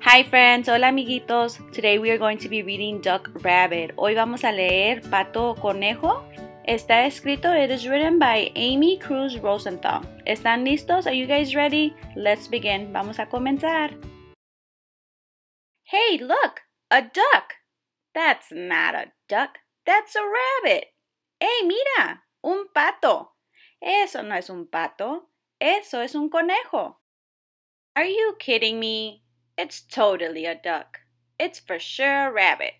Hi friends, hola amiguitos. Today we are going to be reading Duck Rabbit. Hoy vamos a leer Pato Conejo. Está escrito, it is written by Amy Cruz Rosenthal. ¿Están listos? Are you guys ready? Let's begin. Vamos a comenzar. Hey, look, a duck. That's not a duck, that's a rabbit. Hey, mira, un pato. Eso no es un pato, eso es un conejo. Are you kidding me? It's totally a duck. It's for sure a rabbit.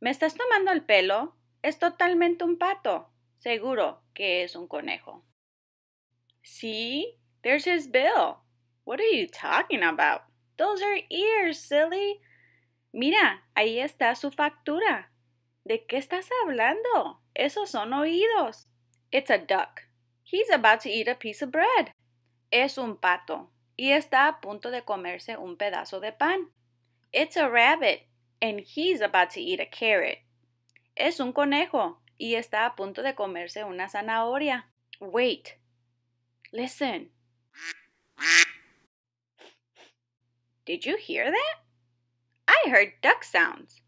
¿Me estás tomando el pelo? Es totalmente un pato. Seguro que es un conejo. See? There's his bill. What are you talking about? Those are ears, silly. Mira, ahí está su factura. ¿De qué estás hablando? Esos son oídos. It's a duck. He's about to eat a piece of bread. Es un pato. y está a punto de comerse un pedazo de pan. It's a rabbit, and he's about to eat a carrot. Es un conejo, y está a punto de comerse una zanahoria. Wait. Listen. Did you hear that? I heard duck sounds.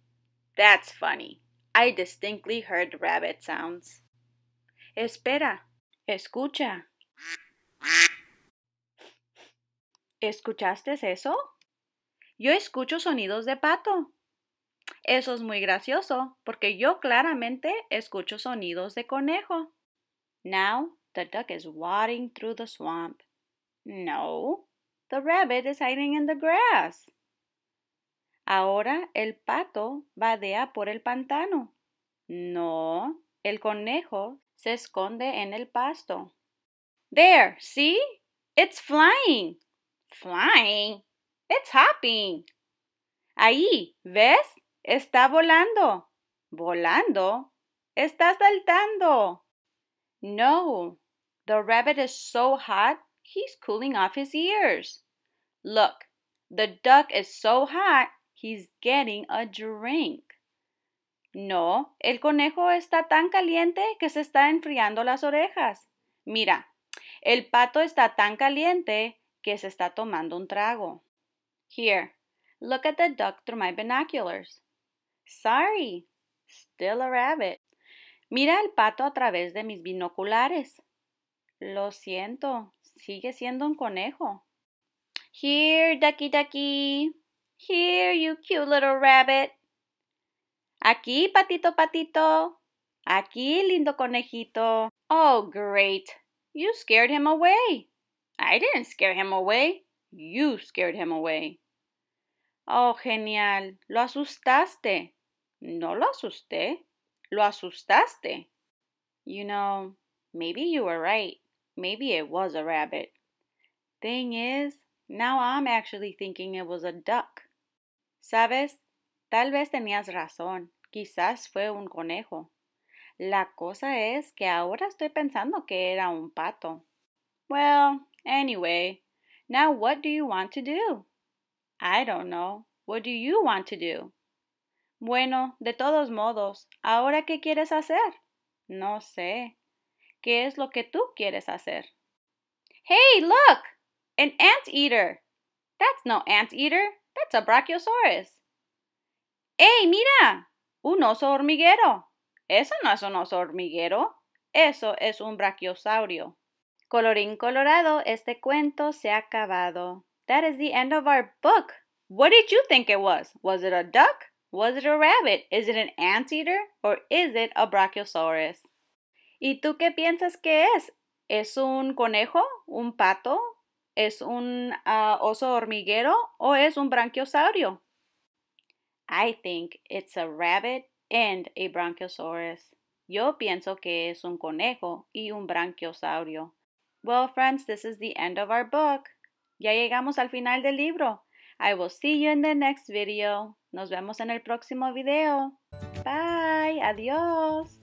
That's funny. I distinctly heard rabbit sounds. Espera. Escucha. ¿Escuchaste eso? Yo escucho sonidos de pato. Eso es muy gracioso, porque yo claramente escucho sonidos de conejo. Now the duck is wading through the swamp. No, the rabbit is hiding in the grass. Ahora el pato vadea por el pantano. No, el conejo se esconde en el pasto. There, see? It's flying. Flying. It's hopping. Ahí, ¿ves? Está volando. Volando. Está saltando. No. The rabbit is so hot, he's cooling off his ears. Look, the duck is so hot, he's getting a drink. No, el conejo está tan caliente que se está enfriando las orejas. Mira, el pato está tan caliente que se está tomando un trago. Here, look at the duck through my binoculars. Sorry, still a rabbit. Mira el pato a través de mis binoculares. Lo siento, sigue siendo un conejo. Here, ducky ducky. Here, you cute little rabbit. Aquí, patito patito. Aquí, lindo conejito. Oh, great. You scared him away. I didn't scare him away. You scared him away. Oh, genial. Lo asustaste. No lo asusté. Lo asustaste. You know, maybe you were right. Maybe it was a rabbit. Thing is, now I'm actually thinking it was a duck. Sabes, tal vez tenías razón. Quizás fue un conejo. La cosa es que ahora estoy pensando que era un pato. Well, Anyway, now what do you want to do? I don't know. What do you want to do? Bueno, de todos modos, ¿ahora qué quieres hacer? No sé. ¿Qué es lo que tú quieres hacer? Hey, look! An anteater! That's no anteater. That's a brachiosaurus. Hey, mira! Un oso hormiguero. Eso no es un oso hormiguero. Eso es un brachiosaurio. Colorín colorado, este cuento se ha acabado. That is the end of our book. What did you think it was? Was it a duck? Was it a rabbit? Is it an anteater? Or is it a brachiosaurus? ¿Y tú qué piensas que es? ¿Es un conejo? ¿Un pato? ¿Es un ah, oso hormiguero? ¿O es un brachiosaurio? I think it's a rabbit and a brachiosaurus. Yo pienso que es un conejo y un brachiosaurio. Well, friends, this is the end of our book. Ya llegamos al final del libro. I will see you in the next video. Nos vemos en el próximo video. Bye. Adiós.